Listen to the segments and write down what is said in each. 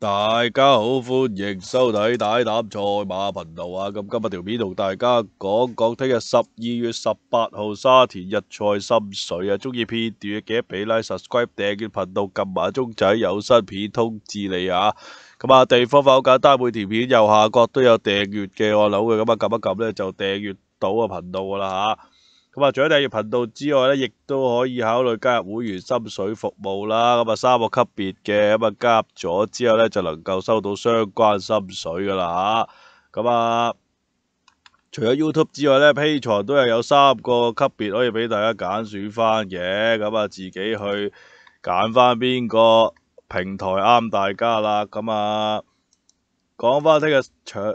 大家好，欢迎收睇大胆赛马频道啊！咁今日条片同大家讲讲听日十二月十八号沙田日赛深水啊，中意片段嘅记得俾 like、s u b s c r i b e 订阅频道，揿埋钟仔有新片通知你啊！咁啊，地方好简单，每条片右下角都有订阅嘅按钮嘅，咁啊揿一揿咧就订阅到个频道噶啦吓。咁啊，除咗订阅频道之外咧，亦都可以考虑加入会员心水服务啦。咁啊，三个级别嘅，咁啊加入咗之后咧，就能够收到相关心水噶啦吓。咁啊，除咗 YouTube 之外咧，P 站都系有三个级别可以俾大家拣选翻嘅。咁啊，自己去拣翻边个平台啱大家啦。咁啊，讲翻呢个长。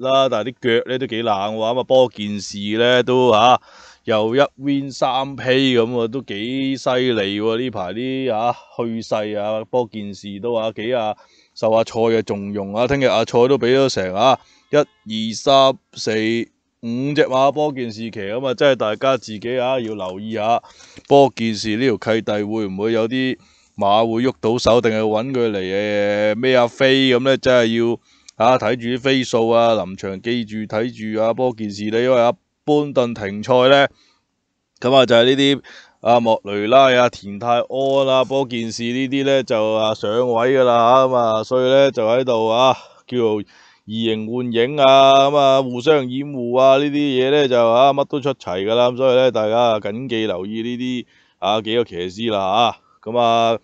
啦，但系啲腳咧都幾冷喎，咁啊波件事咧都嚇又一 win 三 p 咁啊，都幾犀利喎！呢排啲嚇去勢啊，波件事都啊幾啊受阿蔡嘅重用啊，聽日阿蔡都俾咗成啊一二三四五隻馬波件事咁啊嘛，真係大家自己啊要留意下波件事呢條契弟會唔會有啲馬會喐到手，定係揾佢嚟誒咩啊飛咁咧？真係要～啊！睇住啲飛數啊，臨場記住睇住啊！波件事你因為阿班頓停賽咧，咁啊就係呢啲阿莫雷拉啊田泰安啊波件事呢啲咧就啊上位噶啦咁啊，所以咧就喺度啊叫做移形換影啊咁啊互相掩護啊呢啲嘢咧就啊乜都出齊噶啦，所以咧大家啊緊記留意呢啲啊幾個騎師啦啊咁啊！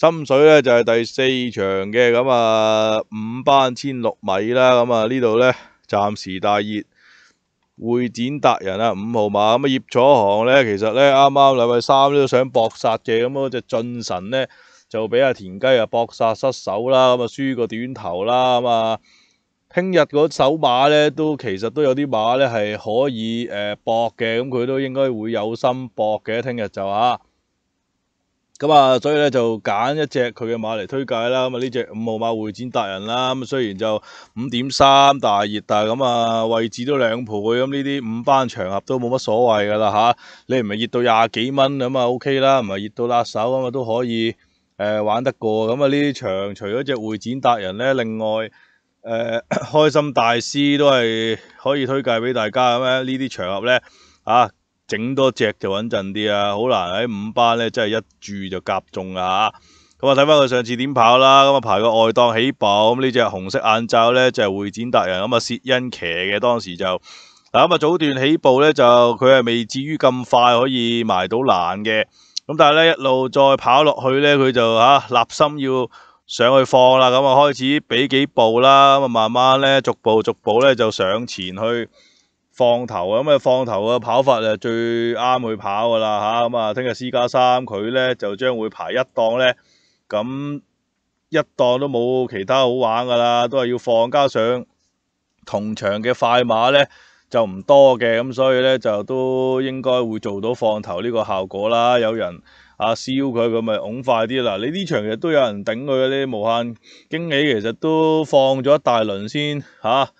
深水咧就系第四场嘅，咁啊五班千六米啦，咁啊呢度咧暂时大热，会展达人啊五号馬，咁啊叶楚航咧其实咧啱啱两位三都想搏杀嘅，咁嗰只進神咧就俾阿田鸡啊搏杀失手啦，咁啊输个短头啦，咁啊听日嗰手马咧都其实都有啲马咧系可以诶搏嘅，咁佢都应该会有心搏嘅，听日就啊。咁啊，所以咧就揀一隻佢嘅馬嚟推介啦。咁啊呢只五號馬會展達人啦，咁啊雖然就五點三，但係熱啊，咁啊位置都兩倍，咁呢啲五班場合都冇乜所謂㗎啦嚇。你唔係熱到廿幾蚊咁啊 OK 啦，唔係熱到辣手咁啊都可以誒玩得過。咁啊呢啲場除咗只會展達人咧，另外誒 開心大師都係可以推介俾大家咁樣。呢啲場合咧啊～整多隻就穩陣啲啊！好難喺五班咧，真係一注就夾中啊咁啊睇翻佢上次點跑啦？咁啊排個外檔起步，咁呢只紅色眼罩咧就係會展達人，咁啊薛恩騎嘅當時就嗱咁啊早段起步咧就佢係未至於咁快可以埋到攔嘅，咁但係咧一路再跑落去咧佢就嚇立心要上去放啦，咁啊開始俾幾步啦，咁啊慢慢咧逐步逐步咧就上前去。放头啊，咁啊放头嘅跑法啊最啱去跑噶啦吓，咁啊听日 C 加三佢咧就将会排一档咧，咁一档都冇其他好玩噶啦，都系要放加上同场嘅快马咧就唔多嘅，咁所以咧就都应该会做到放头呢个效果啦。有人啊烧佢，佢咪拱快啲啦。你呢场實都有人顶佢嘅，啲无限惊喜，其实都放咗一大轮先吓。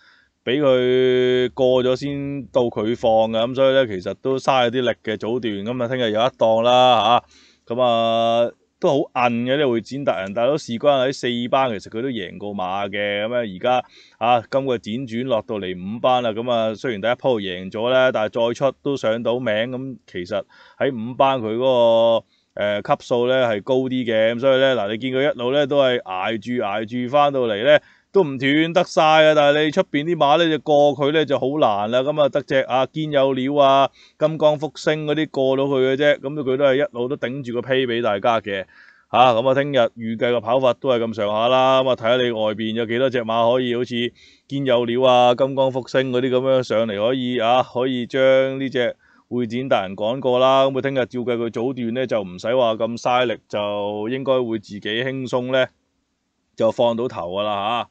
俾佢過咗先到佢放嘅，咁所以咧其實都嘥咗啲力嘅早段，咁啊聽日有一檔啦嚇，咁啊都好韌嘅呢會展達人，但係都事關喺四班，其實佢都贏過馬嘅，咁啊而家啊今個展轉落到嚟五班啦，咁啊雖然第一鋪贏咗咧，但係再出都上到名，咁其實喺五班佢嗰個誒級數咧係高啲嘅，咁所以咧嗱你見佢一路咧都係捱住捱住翻到嚟咧。都唔斷得晒啊！但係你出面啲馬咧就過佢咧就好難啦。咁啊，得只啊堅有料啊、金剛福星嗰啲過到佢嘅啫。咁佢都係一路都頂住個批俾大家嘅嚇。咁啊，聽日預計個跑法都係咁上下啦。咁啊，睇下你外邊有幾多只馬可以好似堅有料啊、金剛福星嗰啲咁樣上嚟可以啊，可以將呢只會展大人講過啦。咁啊，聽日照計佢早段咧就唔使話咁嘥力，就應該會自己輕鬆咧，就放到頭噶啦嚇。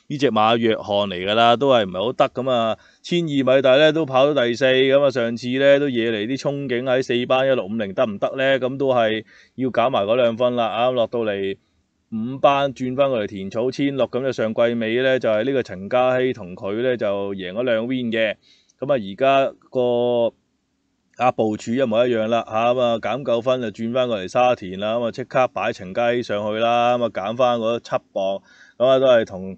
呢只馬約翰嚟㗎啦，都係唔係好得咁啊？千二米大咧都跑到第四咁啊！上次咧都惹嚟啲憧憬喺四班一六五零得唔得咧？咁都係要減埋嗰兩分啦啱落到嚟五班轉翻過嚟田草千六，咁就上季尾咧就係呢個陳家希同佢咧就贏咗兩 win 嘅咁啊！而家個阿部署一模一樣啦嚇咁啊減夠分就轉翻過嚟沙田啦咁啊即刻擺陳家希上去啦咁啊減翻嗰七磅咁啊都係同。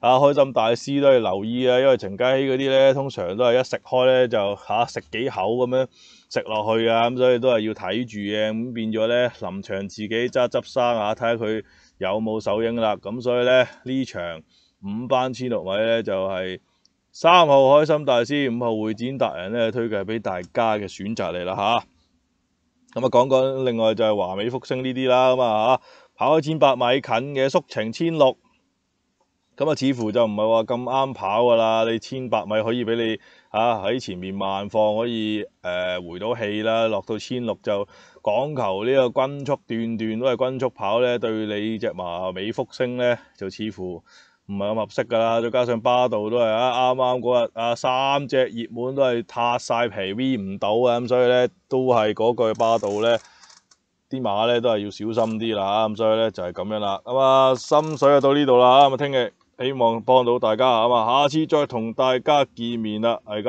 啊！開心大師都要留意啊，因為陳嘉熙嗰啲咧，通常都係一食開咧就嚇食幾口咁樣食落去啊，咁所以都係要睇住嘅。咁變咗咧，臨場自己揸執生啊，睇下佢有冇手影啦。咁所以咧呢場五班千六米咧就係三號開心大師，五號會展達人咧推介俾大家嘅選擇嚟啦嚇。咁啊，講講另外就係華美福星呢啲啦。咁啊嚇，跑一千八米近嘅速程千六。咁啊，似乎就唔係話咁啱跑噶啦。你千百米可以俾你啊喺前面慢放，可以誒回到氣啦。落到千六就講求呢個均速，段段都係均速跑咧，對你只馬尾福星咧就似乎唔係咁合適噶啦。再加上巴道都係啊，啱啱嗰日啊三隻熱門都係塌晒皮，v 唔到啊，咁所以咧都係嗰句巴道咧啲馬咧都係要小心啲啦咁所以咧就係咁樣啦。咁啊，心水就到呢度啦。咁啊，聽日。希望帮到大家啊嘛，下次再同大家见面啦，係。